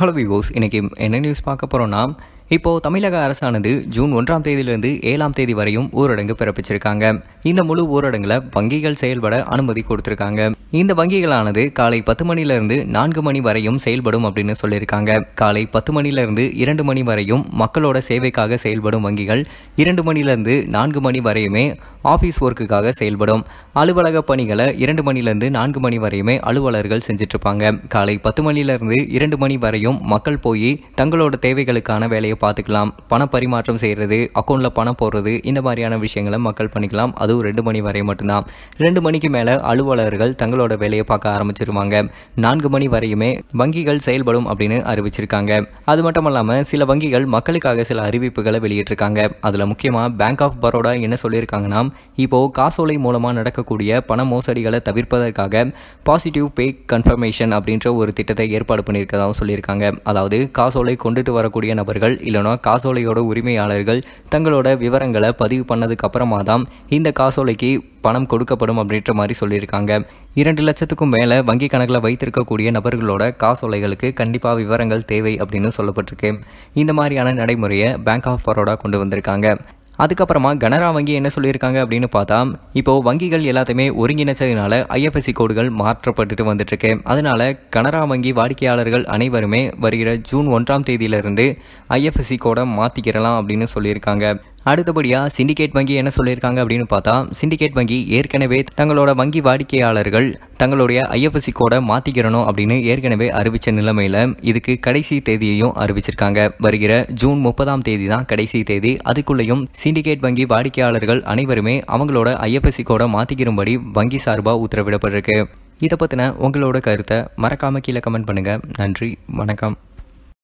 hello விவோஸ் இன்றைக்கி என்ன news பார்க்க போகிறோன்னா இப்போது தமிழக அரசானது ஜூன் ஒன்றாம் தேதியிலிருந்து ஏழாம் தேதி வரையும் ஊரடங்கு பிறப்பிச்சிருக்காங்க இந்த முழு ஊரடங்கில் வங்கிகள் செயல்பட அனுமதி கொடுத்துருக்காங்க இந்த வங்கிகளானது காலை பத்து மணிலிருந்து நான்கு மணி வரையும் செயல்படும் அப்படின்னு சொல்லியிருக்காங்க காலை பத்து மணிலிருந்து இரண்டு மணி வரையும் மக்களோட சேவைக்காக செயல்படும் வங்கிகள் இரண்டு மணிலிருந்து நான்கு மணி வரையுமே ஆஃபீஸ் ஒர்க்குக்காக செயல்படும் அலுவலக பணிகளை இரண்டு மணிலேருந்து நான்கு மணி வரையுமே அலுவலர்கள் செஞ்சிட்ருப்பாங்க காலை பத்து மணிலேருந்து இரண்டு மணி வரையும் மக்கள் போய் தங்களோட தேவைகளுக்கான வேலையை பார்த்துக்கலாம் பண பரிமாற்றம் செய்கிறது அக்கௌண்ட்டில் பணம் போடுறது இந்த மாதிரியான விஷயங்களை மக்கள் பண்ணிக்கலாம் அதுவும் ரெண்டு மணி வரை மட்டும்தான் ரெண்டு மணிக்கு மேலே அலுவலர்கள் தங்களோட வேலையை பார்க்க ஆரம்பிச்சிருவாங்க நான்கு மணி வரையுமே வங்கிகள் செயல்படும் அப்படின்னு அறிவிச்சிருக்காங்க அது மட்டும் இல்லாமல் சில வங்கிகள் மக்களுக்காக சில அறிவிப்புகளை வெளியிட்டிருக்காங்க அதில் முக்கியமாக பேங்க் ஆஃப் பரோடா என்ன சொல்லியிருக்காங்கன்னா இப்போ இப்போது காசோலை மூலமாக நடக்கக்கூடிய பண மோசடிகளை தவிர்ப்பதற்காக பாசிட்டிவ் பே கன்ஃபர்மேஷன் அப்படின்ற ஒரு திட்டத்தை ஏற்பாடு பண்ணியிருக்கதாகவும் சொல்லியிருக்காங்க அதாவது காசோலை கொண்டுட்டு வரக்கூடிய நபர்கள் இல்லைனா காசோலையோட உரிமையாளர்கள் தங்களோட விவரங்களை பதிவு பண்ணதுக்கு அப்புறமா தான் இந்த காசோலைக்கு பணம் கொடுக்கப்படும் அப்படின்ற மாதிரி சொல்லியிருக்காங்க இரண்டு லட்சத்துக்கும் மேலே வங்கி கணக்கில் வைத்திருக்கக்கூடிய நபர்களோட காசோலைகளுக்கு கண்டிப்பாக விவரங்கள் தேவை அப்படின்னு சொல்லப்பட்டிருக்கு இந்த மாதிரியான நடைமுறையை பேங்க் ஆஃப் பரோடா கொண்டு வந்திருக்காங்க அதுக்கப்புறமா கனரா வங்கி என்ன சொல்லியிருக்காங்க அப்படின்னு பார்த்தா இப்போது வங்கிகள் எல்லாத்தையுமே ஒருங்கிணைச்சதுனால ஐஎஃப்எஸ்சி கோடுகள் மாற்றப்பட்டுட்டு வந்துட்டுருக்கு அதனால கனரா வங்கி வாடிக்கையாளர்கள் அனைவருமே வருகிற ஜூன் ஒன்றாம் தேதியிலிருந்து ஐஎஃப்எஸ்சி கோடை மாத்திக்கிறலாம் அப்படின்னு சொல்லியிருக்காங்க அடுத்தபடியாக சிண்டிகேட் வங்கி என்ன சொல்லியிருக்காங்க அப்படின்னு பார்த்தா சிண்டிகேட் வங்கி ஏற்கனவே தங்களோட வங்கி வாடிக்கையாளர்கள் தங்களுடைய ஐஎஃப்எஸ்சி கோடை மாற்றிக்கிறணும் அப்படின்னு ஏற்கனவே அறிவித்த நிலைமையில் இதுக்கு கடைசி தேதியையும் அறிவிச்சிருக்காங்க வருகிற ஜூன் முப்பதாம் தேதி தான் கடைசி தேதி அதுக்குள்ளேயும் சிண்டிகேட் வங்கி வாடிக்கையாளர்கள் அனைவருமே அவங்களோட ஐஎஃப்எஸ்சி கோடை மாற்றிக்கிறும்படி வங்கி சார்பாக உத்தரவிடப்பட்டிருக்கு இதை பற்றின உங்களோட கருத்தை மறக்காமல் கீழே கமெண்ட் பண்ணுங்கள் நன்றி வணக்கம்